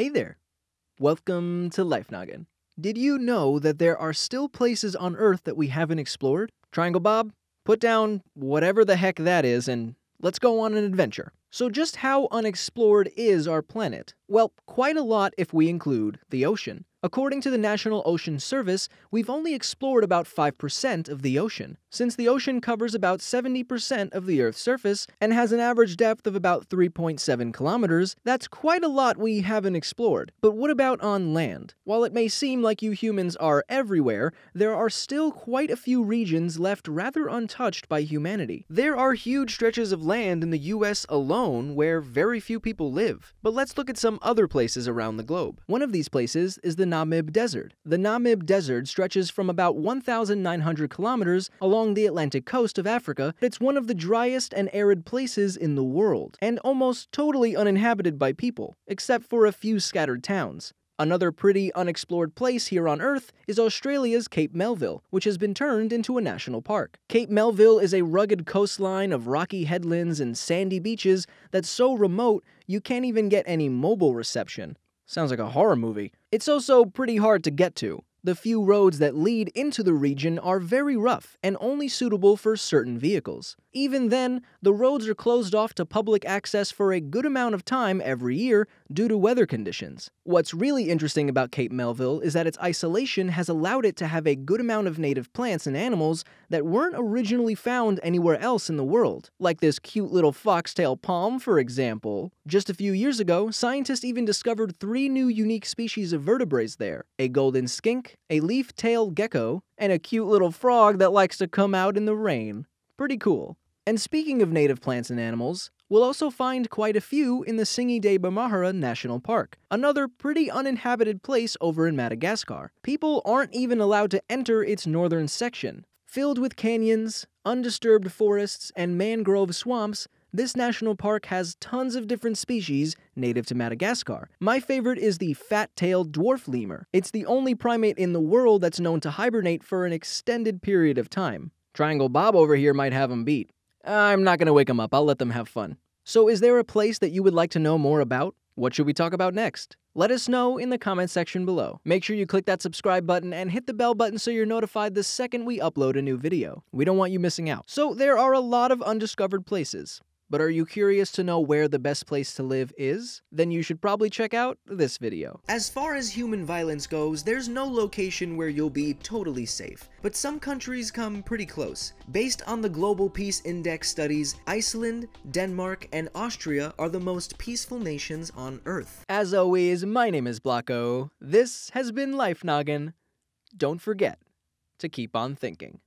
Hey there. Welcome to Life Noggin. Did you know that there are still places on Earth that we haven't explored? Triangle Bob, put down whatever the heck that is and let's go on an adventure. So, just how unexplored is our planet? Well, quite a lot if we include the ocean. According to the National Ocean Service, we've only explored about 5% of the ocean, since the ocean covers about 70% of the Earth's surface and has an average depth of about 3.7 kilometers, that's quite a lot we haven't explored. But what about on land? While it may seem like you humans are everywhere, there are still quite a few regions left rather untouched by humanity. There are huge stretches of land in the US alone where very few people live. But let's look at some other places around the globe. One of these places is the Namib Desert. The Namib Desert stretches from about 1,900 kilometers along along the Atlantic coast of Africa, it's one of the driest and arid places in the world, and almost totally uninhabited by people, except for a few scattered towns. Another pretty unexplored place here on Earth is Australia's Cape Melville, which has been turned into a national park. Cape Melville is a rugged coastline of rocky headlands and sandy beaches that's so remote you can't even get any mobile reception. Sounds like a horror movie. It's also pretty hard to get to. The few roads that lead into the region are very rough and only suitable for certain vehicles. Even then, the roads are closed off to public access for a good amount of time every year due to weather conditions. What's really interesting about Cape Melville is that its isolation has allowed it to have a good amount of native plants and animals that weren't originally found anywhere else in the world, like this cute little foxtail palm, for example. Just a few years ago, scientists even discovered three new unique species of vertebrates there a golden skink, a leaf tailed gecko, and a cute little frog that likes to come out in the rain. Pretty cool. And speaking of native plants and animals, we'll also find quite a few in the Singi de Bamahara National Park, another pretty uninhabited place over in Madagascar. People aren't even allowed to enter its northern section. Filled with canyons, undisturbed forests, and mangrove swamps, this national park has tons of different species native to Madagascar. My favorite is the fat-tailed dwarf lemur. It's the only primate in the world that's known to hibernate for an extended period of time. Triangle Bob over here might have them beat. I'm not going to wake them up. I'll let them have fun. So, is there a place that you would like to know more about? What should we talk about next? Let us know in the comment section below. Make sure you click that subscribe button and hit the bell button so you're notified the second we upload a new video. We don't want you missing out. So there are a lot of undiscovered places. But are you curious to know where the best place to live is? Then you should probably check out this video. As far as human violence goes, there's no location where you'll be totally safe, but some countries come pretty close. Based on the Global Peace Index studies, Iceland, Denmark, and Austria are the most peaceful nations on Earth. As always, my name is Blocko. This has been Life Noggin. Don't forget to keep on thinking.